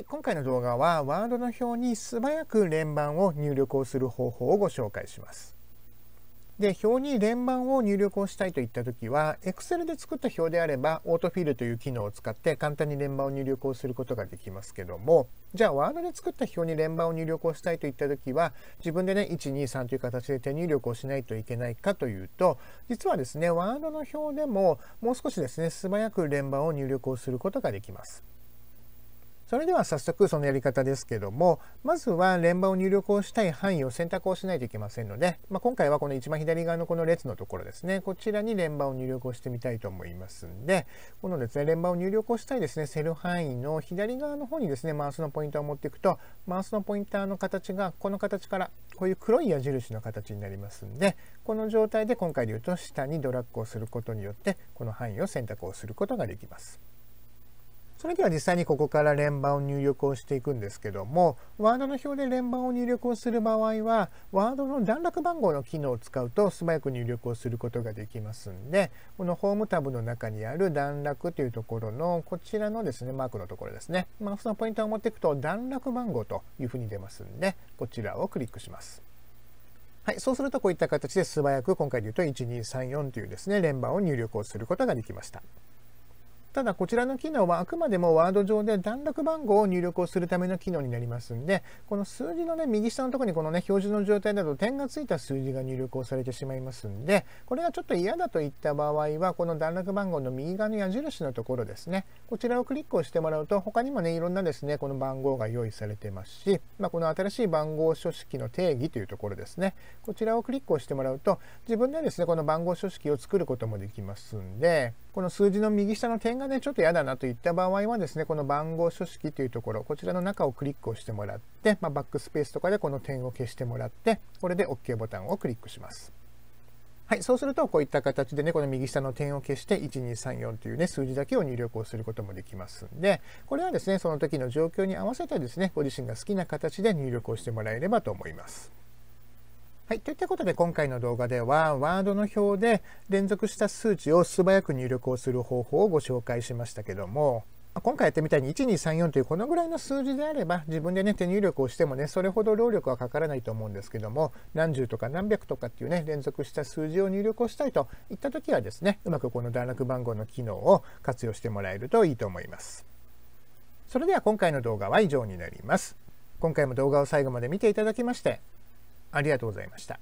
い、今回の動画はワードの表に素早く連番を入力をする方法をご紹介します。で表に連番を入力をしたいといった時は Excel で作った表であればオートフィルという機能を使って簡単に連番を入力をすることができますけどもじゃあワードで作った表に連番を入力をしたいといった時は自分でね123という形で手入力をしないといけないかというと実はですねワードの表でももう少しですね素早く連番を入力をすることができます。それでは早速そのやり方ですけどもまずは連番を入力をしたい範囲を選択をしないといけませんので、まあ、今回はこの一番左側のこの列のところですねこちらに連番を入力をしてみたいと思いますんでこのですね連番を入力をしたいですねセル範囲の左側の方にですねマウスのポインターを持っていくとマウスのポインターの形がこの形からこういう黒い矢印の形になりますんでこの状態で今回で言うと下にドラッグをすることによってこの範囲を選択をすることができます。それでは実際にここから連番を入力をしていくんですけども、ワードの表で連番を入力をする場合は、ワードの段落番号の機能を使うと素早く入力をすることができますんで、このホームタブの中にある段落というところの、こちらのですね、マークのところですね。マウスのポイントを持っていくと段落番号というふうに出ますんで、こちらをクリックします。はい、そうするとこういった形で素早く今回で言うと1234というですね、連番を入力をすることができました。ただこちらの機能はあくまでもワード上で段落番号を入力をするための機能になりますんで、この数字のね、右下のところにこのね、表示の状態だと点がついた数字が入力をされてしまいますんで、これがちょっと嫌だといった場合は、この段落番号の右側の矢印のところですね、こちらをクリックをしてもらうと、他にもね、いろんなですね、この番号が用意されてますし、まあ、この新しい番号書式の定義というところですね、こちらをクリックをしてもらうと、自分でですね、この番号書式を作ることもできますんで、この数字の右下の点がねちょっと嫌だなといった場合はですねこの番号書式というところこちらの中をクリックをしてもらって、まあ、バックスペースとかでこの点を消してもらってこれで OK ボタンをクリックします。はい、そうするとこういった形でねこの右下の点を消して1234というね数字だけを入力をすることもできますんでこれはですねその時の状況に合わせてですねご自身が好きな形で入力をしてもらえればと思います。はい、といったことで今回の動画ではワードの表で連続した数値を素早く入力をする方法をご紹介しましたけども今回やってみたいに1234というこのぐらいの数字であれば自分でね手入力をしてもねそれほど労力はかからないと思うんですけども何十とか何百とかっていうね連続した数字を入力をしたいといった時はですねうまくこの段落番号の機能を活用してもらえるといいと思います。それでは今回の動画は以上になります。今回も動画を最後まで見ていただきましてありがとうございました。